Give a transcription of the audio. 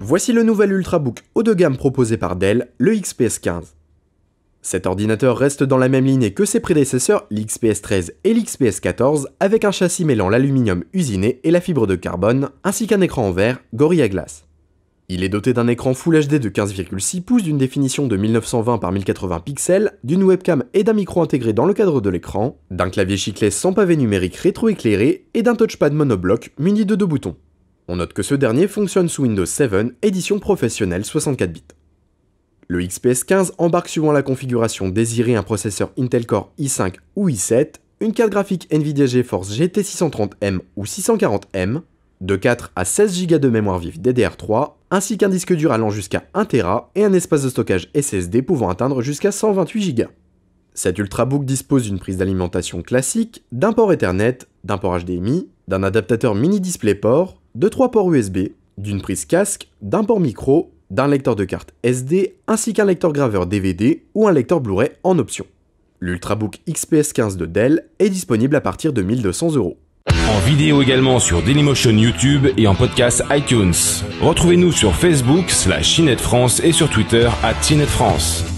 Voici le nouvel Ultrabook haut de gamme proposé par Dell, le XPS 15. Cet ordinateur reste dans la même lignée que ses prédécesseurs, l'XPS 13 et l'XPS 14, avec un châssis mêlant l'aluminium usiné et la fibre de carbone, ainsi qu'un écran en verre Gorilla Glass. Il est doté d'un écran Full HD de 15,6 pouces, d'une définition de 1920 par 1080 pixels, d'une webcam et d'un micro intégré dans le cadre de l'écran, d'un clavier chiclet sans pavé numérique rétroéclairé et d'un touchpad monobloc muni de deux boutons. On note que ce dernier fonctionne sous Windows 7 édition professionnelle 64 bits. Le XPS 15 embarque suivant la configuration désirée un processeur Intel Core i5 ou i7, une carte graphique Nvidia GeForce GT 630M ou 640M, de 4 à 16 Go de mémoire vive DDR3, ainsi qu'un disque dur allant jusqu'à 1 Tera et un espace de stockage SSD pouvant atteindre jusqu'à 128 Go. Cet Ultrabook dispose d'une prise d'alimentation classique, d'un port Ethernet, d'un port HDMI, d'un adaptateur mini display port, de trois ports USB, d'une prise casque, d'un port micro, d'un lecteur de carte SD ainsi qu'un lecteur graveur DVD ou un lecteur Blu-ray en option. L'Ultrabook XPS 15 de Dell est disponible à partir de 1200 euros. En vidéo également sur Dailymotion YouTube et en podcast iTunes. Retrouvez-nous sur Facebook slash France et sur Twitter à France.